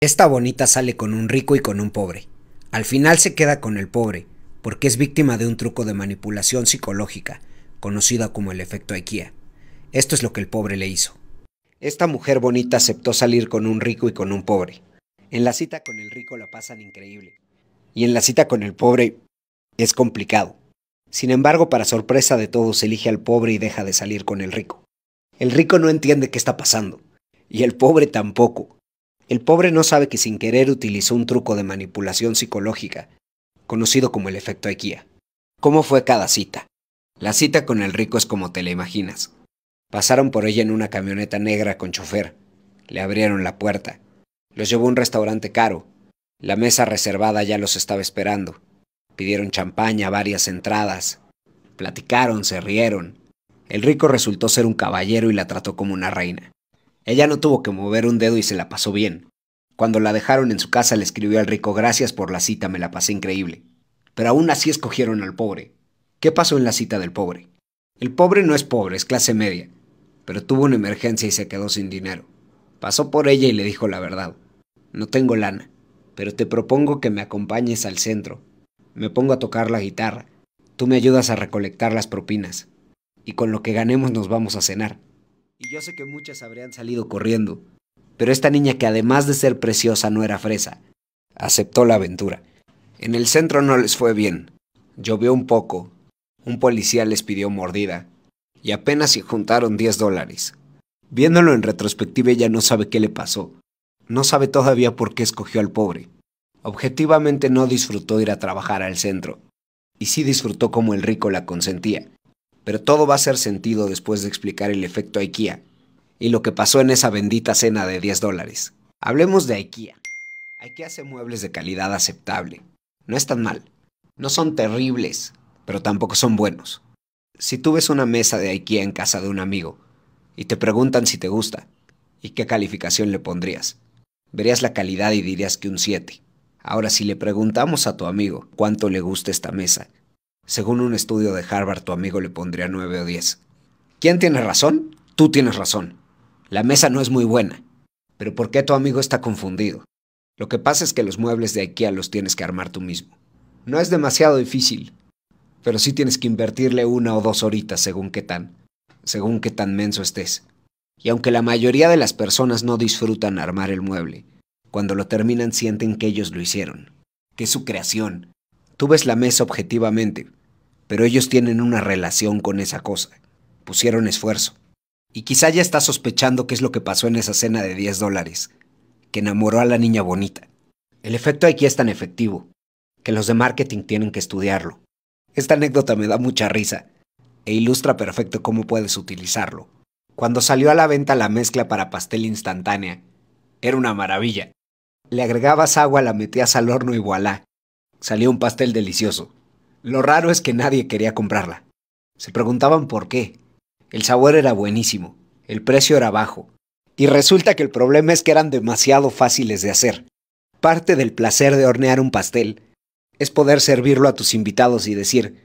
Esta bonita sale con un rico y con un pobre. Al final se queda con el pobre, porque es víctima de un truco de manipulación psicológica, conocido como el efecto IKEA. Esto es lo que el pobre le hizo. Esta mujer bonita aceptó salir con un rico y con un pobre. En la cita con el rico la pasan increíble. Y en la cita con el pobre es complicado. Sin embargo, para sorpresa de todos, elige al pobre y deja de salir con el rico. El rico no entiende qué está pasando. Y el pobre tampoco. El pobre no sabe que sin querer utilizó un truco de manipulación psicológica, conocido como el efecto Ikea. ¿Cómo fue cada cita? La cita con el rico es como te la imaginas. Pasaron por ella en una camioneta negra con chofer. Le abrieron la puerta. Los llevó a un restaurante caro. La mesa reservada ya los estaba esperando. Pidieron champaña, varias entradas. Platicaron, se rieron. El rico resultó ser un caballero y la trató como una reina. Ella no tuvo que mover un dedo y se la pasó bien. Cuando la dejaron en su casa le escribió al rico gracias por la cita, me la pasé increíble. Pero aún así escogieron al pobre. ¿Qué pasó en la cita del pobre? El pobre no es pobre, es clase media, pero tuvo una emergencia y se quedó sin dinero. Pasó por ella y le dijo la verdad. No tengo lana, pero te propongo que me acompañes al centro. Me pongo a tocar la guitarra. Tú me ayudas a recolectar las propinas. Y con lo que ganemos nos vamos a cenar. Y yo sé que muchas habrían salido corriendo, pero esta niña que además de ser preciosa no era fresa, aceptó la aventura. En el centro no les fue bien. Llovió un poco, un policía les pidió mordida, y apenas se juntaron 10 dólares. Viéndolo en retrospectiva ella no sabe qué le pasó. No sabe todavía por qué escogió al pobre. Objetivamente no disfrutó ir a trabajar al centro, y sí disfrutó como el rico la consentía pero todo va a hacer sentido después de explicar el efecto IKEA y lo que pasó en esa bendita cena de 10 dólares. Hablemos de IKEA. IKEA hace muebles de calidad aceptable. No es tan mal. No son terribles, pero tampoco son buenos. Si tú ves una mesa de IKEA en casa de un amigo y te preguntan si te gusta y qué calificación le pondrías, verías la calidad y dirías que un 7. Ahora, si le preguntamos a tu amigo cuánto le gusta esta mesa según un estudio de Harvard, tu amigo le pondría 9 o 10. ¿Quién tiene razón? Tú tienes razón. La mesa no es muy buena. Pero ¿por qué tu amigo está confundido? Lo que pasa es que los muebles de IKEA los tienes que armar tú mismo. No es demasiado difícil, pero sí tienes que invertirle una o dos horitas según qué tan, según qué tan menso estés. Y aunque la mayoría de las personas no disfrutan armar el mueble, cuando lo terminan sienten que ellos lo hicieron, que es su creación. Tú ves la mesa objetivamente, pero ellos tienen una relación con esa cosa. Pusieron esfuerzo. Y quizá ya está sospechando qué es lo que pasó en esa cena de 10 dólares, que enamoró a la niña bonita. El efecto aquí es tan efectivo, que los de marketing tienen que estudiarlo. Esta anécdota me da mucha risa, e ilustra perfecto cómo puedes utilizarlo. Cuando salió a la venta la mezcla para pastel instantánea, era una maravilla. Le agregabas agua, la metías al horno y voilà. Salió un pastel delicioso. Lo raro es que nadie quería comprarla. Se preguntaban por qué. El sabor era buenísimo, el precio era bajo, y resulta que el problema es que eran demasiado fáciles de hacer. Parte del placer de hornear un pastel es poder servirlo a tus invitados y decir,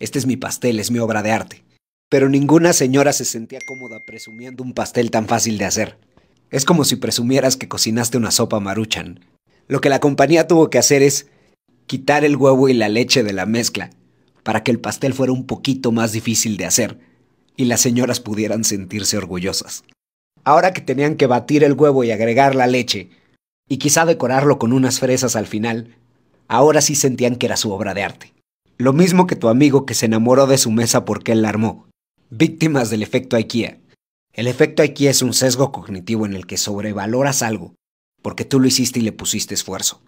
este es mi pastel, es mi obra de arte. Pero ninguna señora se sentía cómoda presumiendo un pastel tan fácil de hacer. Es como si presumieras que cocinaste una sopa maruchan. Lo que la compañía tuvo que hacer es quitar el huevo y la leche de la mezcla, para que el pastel fuera un poquito más difícil de hacer y las señoras pudieran sentirse orgullosas. Ahora que tenían que batir el huevo y agregar la leche, y quizá decorarlo con unas fresas al final, ahora sí sentían que era su obra de arte. Lo mismo que tu amigo que se enamoró de su mesa porque él la armó. Víctimas del efecto IKEA. El efecto IKEA es un sesgo cognitivo en el que sobrevaloras algo, porque tú lo hiciste y le pusiste esfuerzo.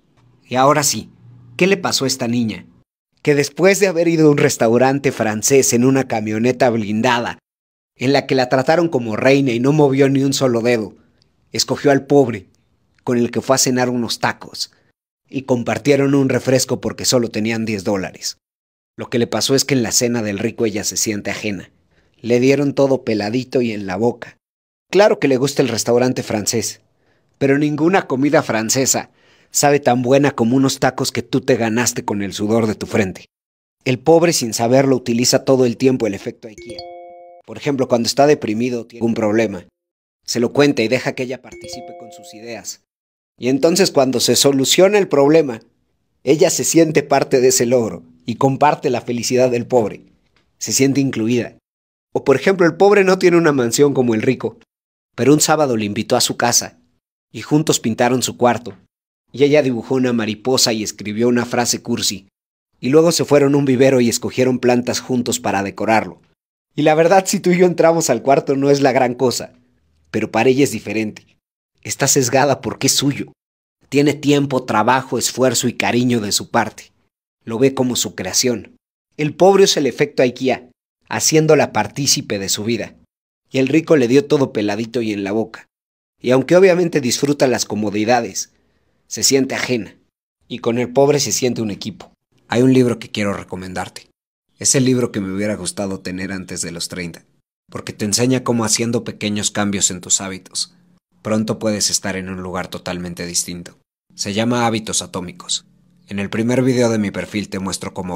Y ahora sí, ¿Qué le pasó a esta niña? Que después de haber ido a un restaurante francés en una camioneta blindada, en la que la trataron como reina y no movió ni un solo dedo, escogió al pobre, con el que fue a cenar unos tacos, y compartieron un refresco porque solo tenían 10 dólares. Lo que le pasó es que en la cena del rico ella se siente ajena. Le dieron todo peladito y en la boca. Claro que le gusta el restaurante francés, pero ninguna comida francesa sabe tan buena como unos tacos que tú te ganaste con el sudor de tu frente. El pobre sin saberlo utiliza todo el tiempo el efecto IKEA. Por ejemplo, cuando está deprimido tiene un problema. Se lo cuenta y deja que ella participe con sus ideas. Y entonces cuando se soluciona el problema, ella se siente parte de ese logro y comparte la felicidad del pobre. Se siente incluida. O por ejemplo, el pobre no tiene una mansión como el rico, pero un sábado le invitó a su casa y juntos pintaron su cuarto y ella dibujó una mariposa y escribió una frase cursi. Y luego se fueron a un vivero y escogieron plantas juntos para decorarlo. Y la verdad, si tú y yo entramos al cuarto no es la gran cosa, pero para ella es diferente. Está sesgada porque es suyo. Tiene tiempo, trabajo, esfuerzo y cariño de su parte. Lo ve como su creación. El pobre es el efecto IKEA, haciéndola partícipe de su vida. Y el rico le dio todo peladito y en la boca. Y aunque obviamente disfruta las comodidades, se siente ajena y con el pobre se siente un equipo. Hay un libro que quiero recomendarte. Es el libro que me hubiera gustado tener antes de los 30, porque te enseña cómo haciendo pequeños cambios en tus hábitos, pronto puedes estar en un lugar totalmente distinto. Se llama Hábitos Atómicos. En el primer video de mi perfil te muestro cómo